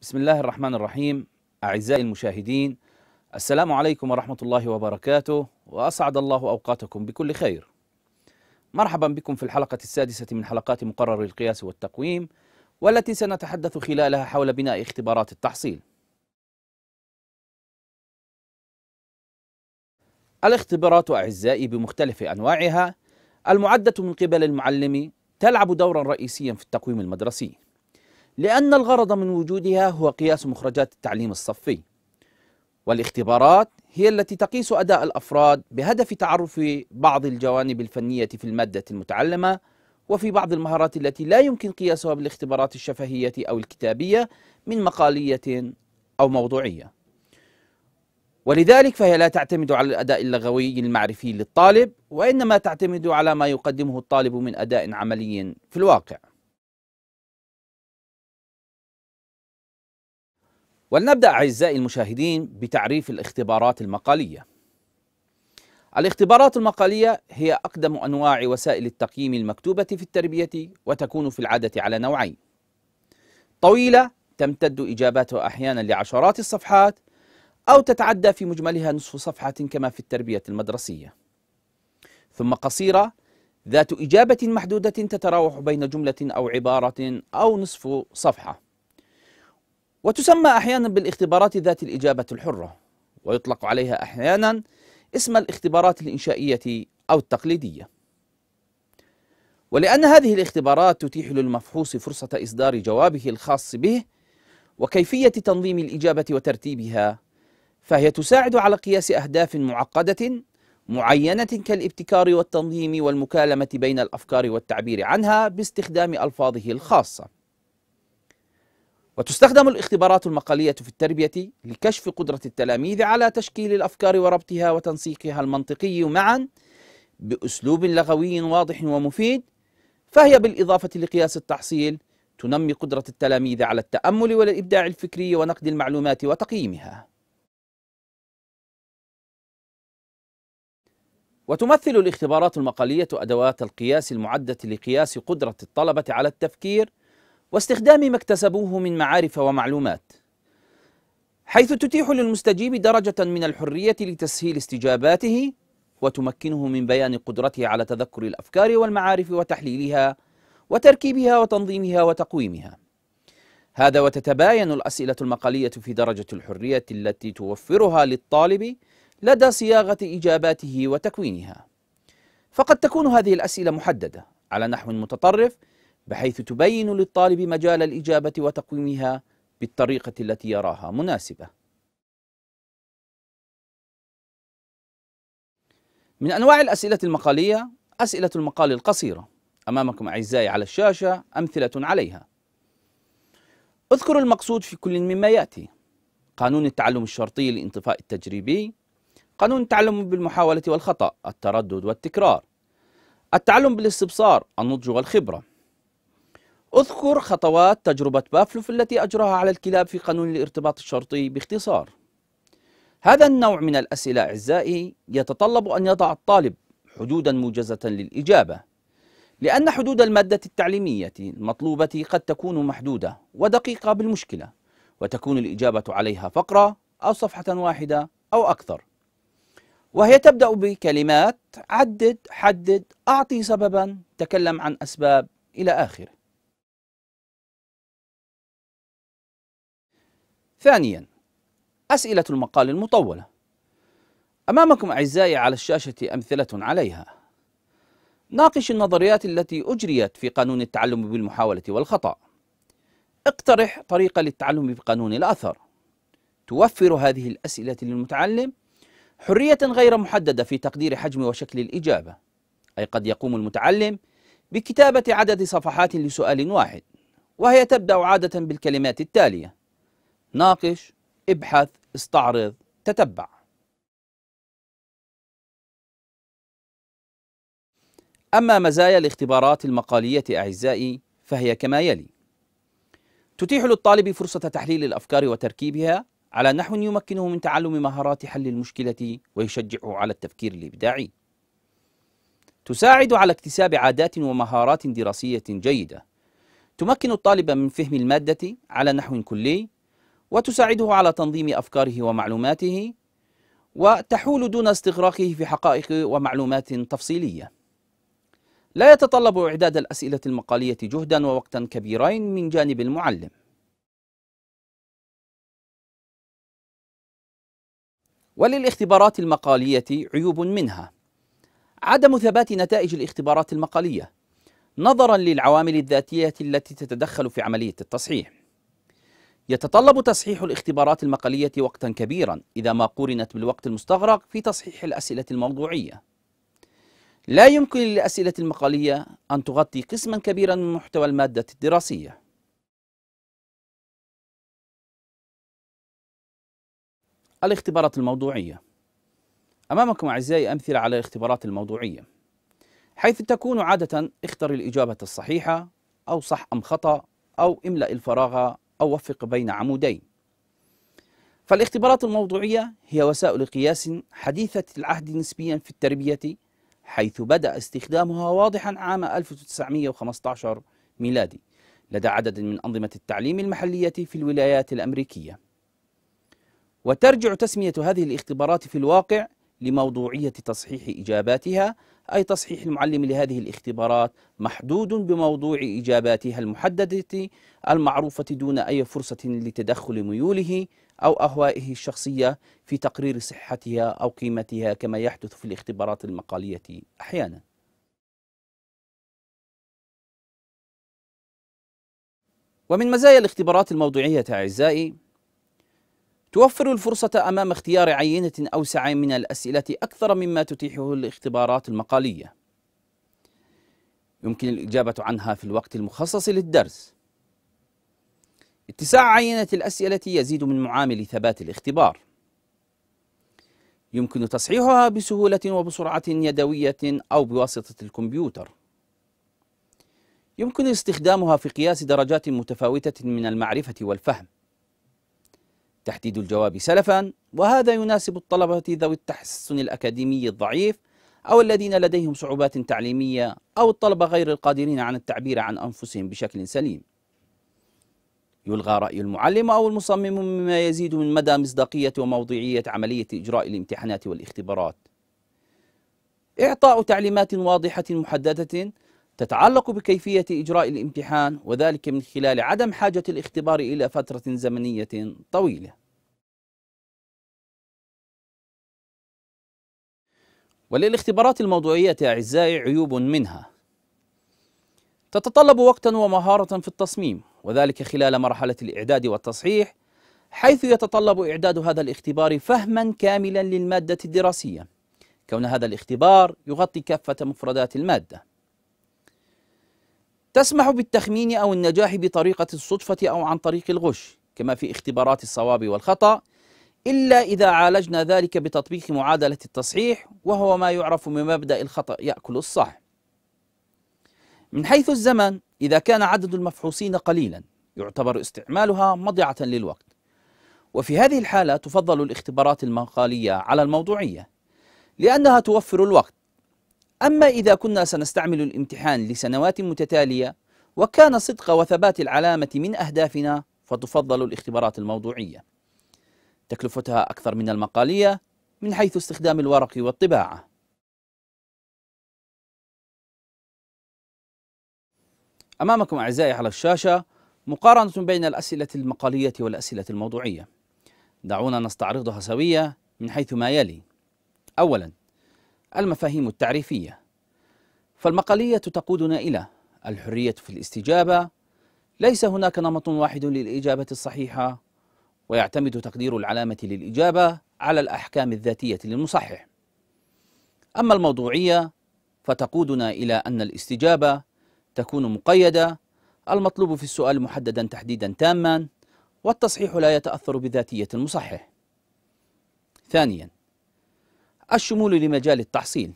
بسم الله الرحمن الرحيم أعزائي المشاهدين السلام عليكم ورحمة الله وبركاته وأسعد الله أوقاتكم بكل خير مرحبا بكم في الحلقة السادسة من حلقات مقرر القياس والتقويم والتي سنتحدث خلالها حول بناء اختبارات التحصيل الاختبارات أعزائي بمختلف أنواعها المعدة من قبل المعلم تلعب دورا رئيسيا في التقويم المدرسي لأن الغرض من وجودها هو قياس مخرجات التعليم الصفي والاختبارات هي التي تقيس أداء الأفراد بهدف تعرف بعض الجوانب الفنية في المادة المتعلمة وفي بعض المهارات التي لا يمكن قياسها بالاختبارات الشفهية أو الكتابية من مقالية أو موضوعية ولذلك فهي لا تعتمد على الأداء اللغوي المعرفي للطالب وإنما تعتمد على ما يقدمه الطالب من أداء عملي في الواقع ولنبدأ أعزائي المشاهدين بتعريف الاختبارات المقالية. الاختبارات المقالية هي أقدم أنواع وسائل التقييم المكتوبة في التربية وتكون في العادة على نوعين. طويلة تمتد إجاباتها أحيانا لعشرات الصفحات أو تتعدى في مجملها نصف صفحة كما في التربية المدرسية. ثم قصيرة ذات إجابة محدودة تتراوح بين جملة أو عبارة أو نصف صفحة. وتسمى أحيانا بالاختبارات ذات الإجابة الحرة ويطلق عليها أحيانا اسم الاختبارات الإنشائية أو التقليدية ولأن هذه الاختبارات تتيح للمفحوص فرصة إصدار جوابه الخاص به وكيفية تنظيم الإجابة وترتيبها فهي تساعد على قياس أهداف معقدة معينة كالابتكار والتنظيم والمكالمة بين الأفكار والتعبير عنها باستخدام ألفاظه الخاصة وتستخدم الاختبارات المقالية في التربية لكشف قدرة التلاميذ على تشكيل الأفكار وربطها وتنسيقها المنطقي معا بأسلوب لغوي واضح ومفيد فهي بالإضافة لقياس التحصيل تنمي قدرة التلاميذ على التأمل والإبداع الفكري ونقد المعلومات وتقييمها وتمثل الاختبارات المقالية أدوات القياس المعدة لقياس قدرة الطلبة على التفكير واستخدام ما اكتسبوه من معارف ومعلومات حيث تتيح للمستجيب درجة من الحرية لتسهيل استجاباته وتمكنه من بيان قدرته على تذكر الأفكار والمعارف وتحليلها وتركيبها وتنظيمها وتقويمها هذا وتتباين الأسئلة المقالية في درجة الحرية التي توفرها للطالب لدى صياغة إجاباته وتكوينها فقد تكون هذه الأسئلة محددة على نحو متطرف بحيث تبين للطالب مجال الإجابة وتقويمها بالطريقة التي يراها مناسبة من أنواع الأسئلة المقالية أسئلة المقال القصيرة أمامكم أعزائي على الشاشة أمثلة عليها اذكر المقصود في كل مما يأتي قانون التعلم الشرطي للانطفاء التجريبي قانون التعلم بالمحاولة والخطأ التردد والتكرار التعلم بالاستبصار النضج والخبرة اذكر خطوات تجربة بافلوف التي أجراها على الكلاب في قانون الارتباط الشرطي باختصار هذا النوع من الأسئلة أعزائي يتطلب أن يضع الطالب حدودا موجزة للإجابة لأن حدود المادة التعليمية المطلوبة قد تكون محدودة ودقيقة بالمشكلة وتكون الإجابة عليها فقرة أو صفحة واحدة أو أكثر وهي تبدأ بكلمات عدد حدد أعطي سببا تكلم عن أسباب إلى آخره ثانيا أسئلة المقال المطولة أمامكم أعزائي على الشاشة أمثلة عليها ناقش النظريات التي أجريت في قانون التعلم بالمحاولة والخطأ اقترح طريقة للتعلم بقانون الأثر توفر هذه الأسئلة للمتعلم حرية غير محددة في تقدير حجم وشكل الإجابة أي قد يقوم المتعلم بكتابة عدد صفحات لسؤال واحد وهي تبدأ عادة بالكلمات التالية ناقش ابحث استعرض تتبع أما مزايا الاختبارات المقالية أعزائي فهي كما يلي تتيح للطالب فرصة تحليل الأفكار وتركيبها على نحو يمكنه من تعلم مهارات حل المشكلة ويشجعه على التفكير الإبداعي تساعد على اكتساب عادات ومهارات دراسية جيدة تمكن الطالب من فهم المادة على نحو كلي وتساعده على تنظيم أفكاره ومعلوماته وتحول دون استغراقه في حقائق ومعلومات تفصيلية لا يتطلب إعداد الأسئلة المقالية جهدا ووقتا كبيرين من جانب المعلم وللاختبارات المقالية عيوب منها عدم ثبات نتائج الاختبارات المقالية نظرا للعوامل الذاتية التي تتدخل في عملية التصحيح يتطلب تصحيح الاختبارات المقالية وقتا كبيرا إذا ما قورنت بالوقت المستغرق في تصحيح الأسئلة الموضوعية لا يمكن للأسئلة المقالية أن تغطي قسما كبيرا من محتوى المادة الدراسية الاختبارات الموضوعية أمامكم أعزائي أمثلة على الاختبارات الموضوعية حيث تكون عادة اختر الإجابة الصحيحة أو صح أم خطأ أو املأ الفراغ أوفق بين عمودين فالاختبارات الموضوعية هي وسائل قياس حديثة العهد نسبيا في التربية حيث بدأ استخدامها واضحا عام 1915 ميلادي لدى عدد من أنظمة التعليم المحلية في الولايات الأمريكية وترجع تسمية هذه الاختبارات في الواقع لموضوعية تصحيح إجاباتها أي تصحيح المعلم لهذه الاختبارات محدود بموضوع إجاباتها المحددة المعروفة دون أي فرصة لتدخل ميوله أو أهوائه الشخصية في تقرير صحتها أو قيمتها كما يحدث في الاختبارات المقالية أحيانا ومن مزايا الاختبارات الموضوعية أعزائي توفر الفرصة أمام اختيار عينة أوسع من الأسئلة أكثر مما تتيحه الاختبارات المقالية. يمكن الإجابة عنها في الوقت المخصص للدرس. اتساع عينة الأسئلة يزيد من معامل ثبات الاختبار. يمكن تصحيحها بسهولة وبسرعة يدوية أو بواسطة الكمبيوتر. يمكن استخدامها في قياس درجات متفاوتة من المعرفة والفهم. تحديد الجواب سلفا وهذا يناسب الطلبة ذوي التحسن الأكاديمي الضعيف أو الذين لديهم صعوبات تعليمية أو الطلبة غير القادرين عن التعبير عن أنفسهم بشكل سليم يلغى رأي المعلم أو المصمم مما يزيد من مدى مصداقية وموضوعية عملية إجراء الامتحانات والاختبارات إعطاء تعليمات واضحة محددة تتعلق بكيفية إجراء الامتحان وذلك من خلال عدم حاجة الاختبار إلى فترة زمنية طويلة وللاختبارات الموضوعية أعزائي عيوب منها تتطلب وقتا ومهارة في التصميم وذلك خلال مرحلة الإعداد والتصحيح حيث يتطلب إعداد هذا الاختبار فهما كاملا للمادة الدراسية كون هذا الاختبار يغطي كافة مفردات المادة تسمح بالتخمين أو النجاح بطريقة الصدفة أو عن طريق الغش كما في اختبارات الصواب والخطأ إلا إذا عالجنا ذلك بتطبيق معادلة التصحيح وهو ما يعرف من مبدأ الخطأ يأكل الصح من حيث الزمن إذا كان عدد المفحوصين قليلا يعتبر استعمالها مضيعة للوقت وفي هذه الحالة تفضل الاختبارات المقالية على الموضوعية لأنها توفر الوقت أما إذا كنا سنستعمل الامتحان لسنوات متتالية وكان صدق وثبات العلامة من أهدافنا فتفضل الاختبارات الموضوعية تكلفتها أكثر من المقالية من حيث استخدام الورق والطباعة أمامكم أعزائي على الشاشة مقارنة بين الأسئلة المقالية والأسئلة الموضوعية دعونا نستعرضها سوية من حيث ما يلي أولاً المفاهيم التعريفية فالمقالية تقودنا إلى الحرية في الاستجابة ليس هناك نمط واحد للإجابة الصحيحة ويعتمد تقدير العلامة للإجابة على الأحكام الذاتية للمصحح أما الموضوعية فتقودنا إلى أن الاستجابة تكون مقيدة المطلوب في السؤال محددا تحديدا تاما والتصحيح لا يتأثر بذاتية المصحح ثانيا الشمول لمجال التحصيل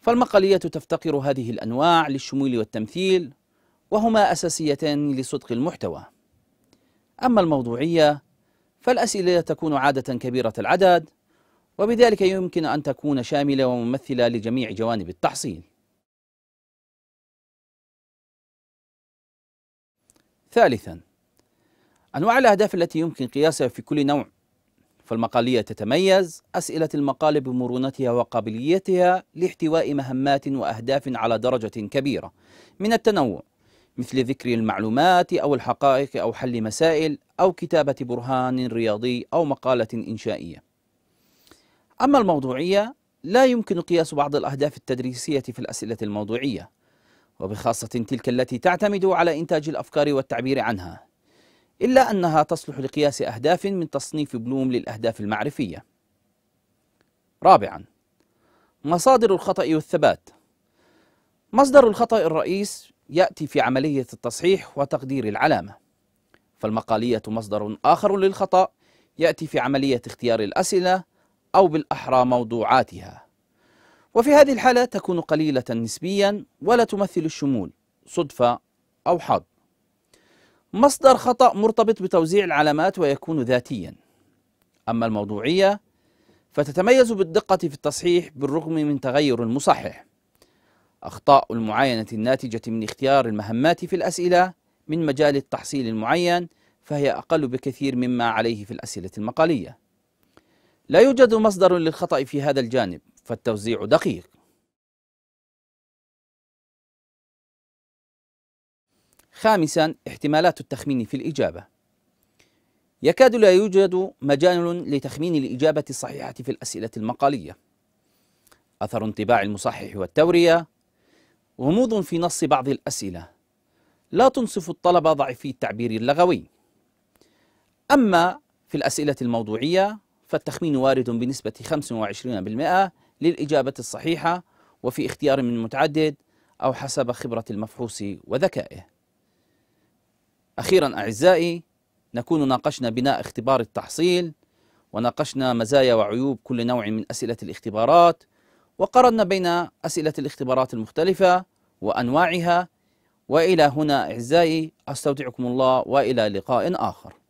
فالمقالية تفتقر هذه الأنواع للشمول والتمثيل وهما أساسيتان لصدق المحتوى أما الموضوعية فالأسئلة تكون عادة كبيرة العدد وبذلك يمكن أن تكون شاملة وممثلة لجميع جوانب التحصيل ثالثا أنواع الأهداف التي يمكن قياسها في كل نوع فالمقالية تتميز أسئلة المقال بمرونتها وقابليتها لاحتواء مهمات وأهداف على درجة كبيرة من التنوع مثل ذكر المعلومات أو الحقائق أو حل مسائل أو كتابة برهان رياضي أو مقالة إنشائية. أما الموضوعية لا يمكن قياس بعض الأهداف التدريسية في الأسئلة الموضوعية وبخاصة تلك التي تعتمد على إنتاج الأفكار والتعبير عنها إلا أنها تصلح لقياس أهداف من تصنيف بلوم للأهداف المعرفية. رابعا مصادر الخطأ والثبات مصدر الخطأ الرئيس يأتي في عملية التصحيح وتقدير العلامة فالمقالية مصدر آخر للخطأ يأتي في عملية اختيار الأسئلة أو بالأحرى موضوعاتها وفي هذه الحالة تكون قليلة نسبيا ولا تمثل الشمول صدفة أو حظ مصدر خطأ مرتبط بتوزيع العلامات ويكون ذاتيا أما الموضوعية فتتميز بالدقة في التصحيح بالرغم من تغير المصحح أخطاء المعاينة الناتجة من اختيار المهمات في الأسئلة من مجال التحصيل المعين فهي أقل بكثير مما عليه في الأسئلة المقالية لا يوجد مصدر للخطأ في هذا الجانب فالتوزيع دقيق خامسا احتمالات التخمين في الإجابة يكاد لا يوجد مجال لتخمين الإجابة الصحيحة في الأسئلة المقالية أثر انطباع المصحح والتورية غموض في نص بعض الأسئلة لا تنصف الطلبة ضعفي التعبير اللغوي أما في الأسئلة الموضوعية فالتخمين وارد بنسبة 25% للإجابة الصحيحة وفي اختيار من متعدد أو حسب خبرة المفحوص وذكائه أخيرا أعزائي نكون ناقشنا بناء اختبار التحصيل وناقشنا مزايا وعيوب كل نوع من أسئلة الاختبارات وقارنا بين أسئلة الاختبارات المختلفة وأنواعها وإلى هنا أعزائي أستودعكم الله وإلى لقاء آخر